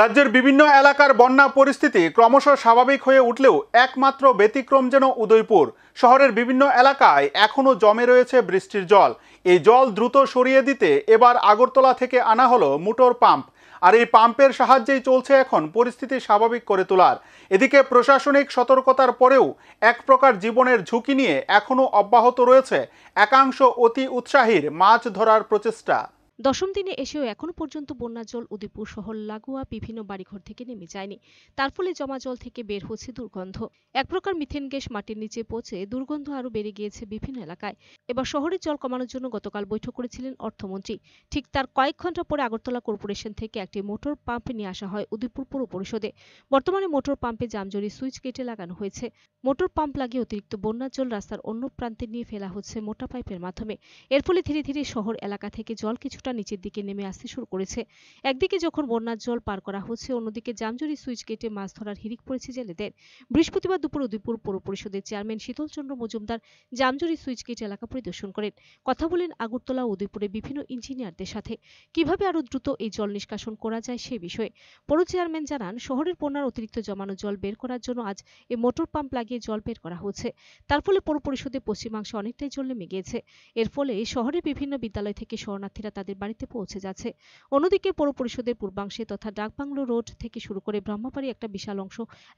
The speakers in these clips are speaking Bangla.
রাজ্যের বিভিন্ন এলাকার বন্যা পরিস্থিতি ক্রমশ স্বাভাবিক হয়ে উঠলেও একমাত্র ব্যতিক্রম যেন উদয়পুর শহরের বিভিন্ন এলাকায় এখনও জমে রয়েছে বৃষ্টির জল এই জল দ্রুত সরিয়ে দিতে এবার আগরতলা থেকে আনা হলো মোটর পাম্প আর এই পাম্পের সাহায্যেই চলছে এখন পরিস্থিতি স্বাভাবিক করে তোলার এদিকে প্রশাসনিক সতর্কতার পরেও এক প্রকার জীবনের ঝুঁকি নিয়ে এখনও অব্যাহত রয়েছে একাংশ অতি উৎসাহীর মাছ ধরার প্রচেষ্টা দশম দিনে এসেও এখনও পর্যন্ত বন্যা জল উদয়পুর শহর লাগোয়া বিভিন্ন বাড়িঘর থেকে নেমে যায়নি তার ফলে জমা জল থেকে বের হচ্ছে দুর্গন্ধ এক প্রকার মিথেন গ্যাস মাটির নিচে পচে দুর্গন্ধ আরও বেড়ে গিয়েছে বিভিন্ন এলাকায় এবার শহরের জল কমানোর জন্য গতকাল বৈঠক করেছিলেন অর্থমন্ত্রী ঠিক তার কয়েক ঘন্টা পরে আগরতলা কর্পোরেশন থেকে একটি মোটর পাম্প নিয়ে আসা হয় উদয়পুর পৌর পরিষদে বর্তমানে মোটর পাম্পে জামজরি সুইচ কেটে লাগানো হয়েছে মোটর পাম্প লাগিয়ে অতিরিক্ত বন্যার জল রাস্তার অন্য প্রান্তে নিয়ে ফেলা হচ্ছে মোটা পাইপের মাধ্যমে এর ফলে ধীরে ধীরে শহর এলাকা থেকে জল কিছুটা কিছুটা নিচের দিকে নেমে আসতে শুরু করেছে একদিকে যখন বন্যার জল পার করা হচ্ছে অন্যদিকে জামজুরি সুইচ গেটে মাছ ধরার হিড়িক পড়েছে জেলেদের বৃহস্পতিবার দুপুর উদয়পুর পৌর পরিষদের চেয়ারম্যান শীতলচন্দ্র মজুমদার জামজুরি সুইচ গেট এলাকা পরিদর্শন করেন কথা বলেন আগরতলা উদয়পুরে বিভিন্ন ইঞ্জিনিয়ারদের সাথে কিভাবে আরো দ্রুত এই জল নিষ্কাশন করা যায় সে বিষয়ে পৌর চেয়ারম্যান জানান শহরের বন্যার অতিরিক্ত জমানো জল বের করার জন্য আজ এই মোটর পাম্প লাগিয়ে জল বের করা হচ্ছে তার ফলে পৌর পরিষদের পশ্চিমাংশ অনেকটাই জল নেমে গিয়েছে এর ফলে শহরের বিভিন্ন বিদ্যালয় থেকে শরণার্থীরা তাদের বাড়িতে পৌঁছে যাচ্ছে অন্যদিকে পৌর পরিষদের পূর্বাংশে তথা ডাকবাংলো রোড থেকে শুরু করে ব্রহ্মপাড়ি একটা বিশাল অংশ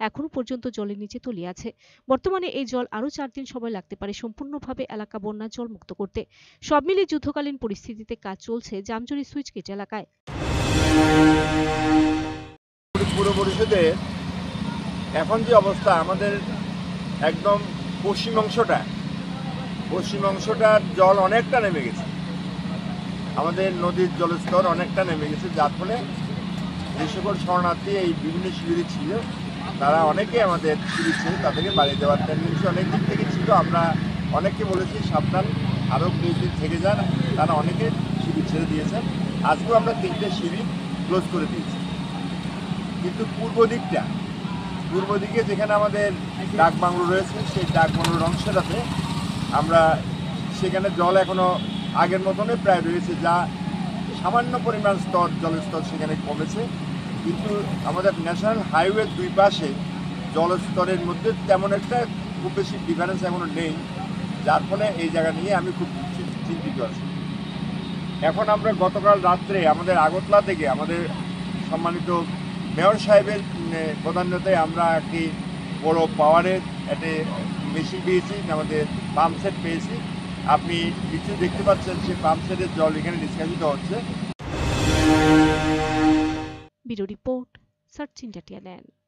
এখনও পর্যন্ত জলের নিচে তলিয়ে আছে বর্তমানে এই জল আরও চার দিন সময় লাগতে পারে সম্পূর্ণভাবে এলাকা বন্যা মুক্ত করতে সব মিলে যুদ্ধকালীন পরিস্থিতিতে কাজ চলছে জামজুরি সুইচ গেট এলাকায় পুরো পরিষদে এখন যে অবস্থা আমাদের একদম পশ্চিম অংশটা পশ্চিম অংশটার জল অনেকটা নেমে গেছে আমাদের নদীর জলস্তর অনেকটা নেমে গেছে যার ফলে যে সকল শরণার্থী এই বিভিন্ন শিবিরে ছিল তারা অনেকে আমাদের শিবির ছিল তাদেরকে বাড়ি দেওয়ার টেন্ডেন্সি অনেক দিক থেকে ছিল আমরা অনেককে বলেছি সাবধান আরও কিছুদিন থেকে যান তারা অনেকে শিবির ছেড়ে দিয়েছেন আজকেও আমরা তিনটে শিবির ক্লোজ করে দিয়েছি কিন্তু পূর্ব দিকটা পূর্ব দিকে যেখানে আমাদের ডাক বাংলো রয়েছে সেই ডাক বাংলোর অংশটাতে আমরা সেখানে জল এখনও আগের মতনই প্রায় রয়েছে যা সামান্য পরিমাণ স্তর জলস্তর সেখানে কমেছে কিন্তু আমাদের ন্যাশনাল হাইওয়ের দুই পাশে জলস্তরের মধ্যে তেমন একটা খুব বেশি ডিফারেন্স এখনও নেই যার ফলে এই জায়গা নিয়ে আমি খুব চিন্তিত আছি এখন আমরা গতকাল রাত্রে আমাদের আগতলা থেকে আমাদের সম্মানিত মেয়র সাহেবের প্রধানতায় আমরা একটি বড় পাওয়ারের একটি মেশিন পেয়েছি আমাদের পাম্প সেট পেয়েছি আপনি নিচে দেখতে পাচ্ছেন যে পাম্প সেটের জল এখানে নিষ্কাশিত হচ্ছে bureau report search India TNN